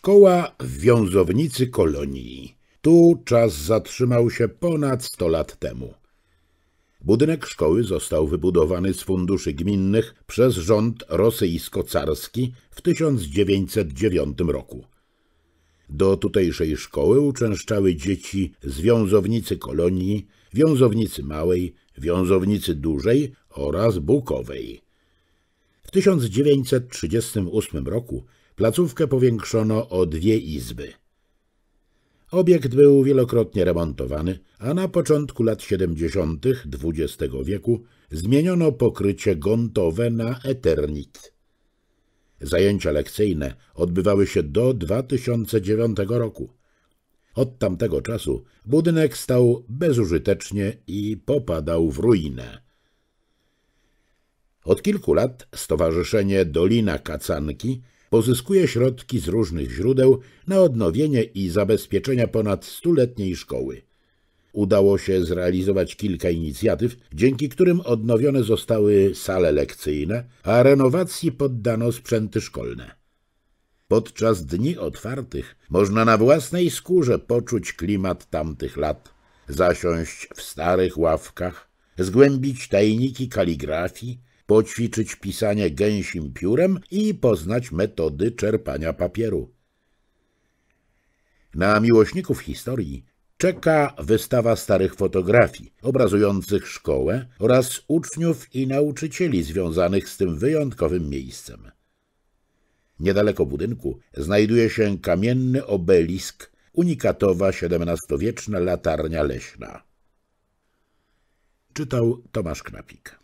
Szkoła w wiązownicy kolonii. Tu czas zatrzymał się ponad 100 lat temu. Budynek szkoły został wybudowany z funduszy gminnych przez rząd rosyjsko-carski w 1909 roku. Do tutejszej szkoły uczęszczały dzieci z wiązownicy kolonii, wiązownicy małej, wiązownicy dużej oraz bukowej. W 1938 roku Placówkę powiększono o dwie izby. Obiekt był wielokrotnie remontowany, a na początku lat 70. XX wieku zmieniono pokrycie gontowe na eternit. Zajęcia lekcyjne odbywały się do 2009 roku. Od tamtego czasu budynek stał bezużytecznie i popadał w ruinę. Od kilku lat Stowarzyszenie Dolina Kacanki pozyskuje środki z różnych źródeł na odnowienie i zabezpieczenia ponad stuletniej szkoły. Udało się zrealizować kilka inicjatyw, dzięki którym odnowione zostały sale lekcyjne, a renowacji poddano sprzęty szkolne. Podczas dni otwartych można na własnej skórze poczuć klimat tamtych lat, zasiąść w starych ławkach, zgłębić tajniki kaligrafii, poćwiczyć pisanie gęsim piórem i poznać metody czerpania papieru. Na miłośników historii czeka wystawa starych fotografii obrazujących szkołę oraz uczniów i nauczycieli związanych z tym wyjątkowym miejscem. Niedaleko budynku znajduje się kamienny obelisk, unikatowa XVII-wieczna latarnia leśna. Czytał Tomasz Knapik.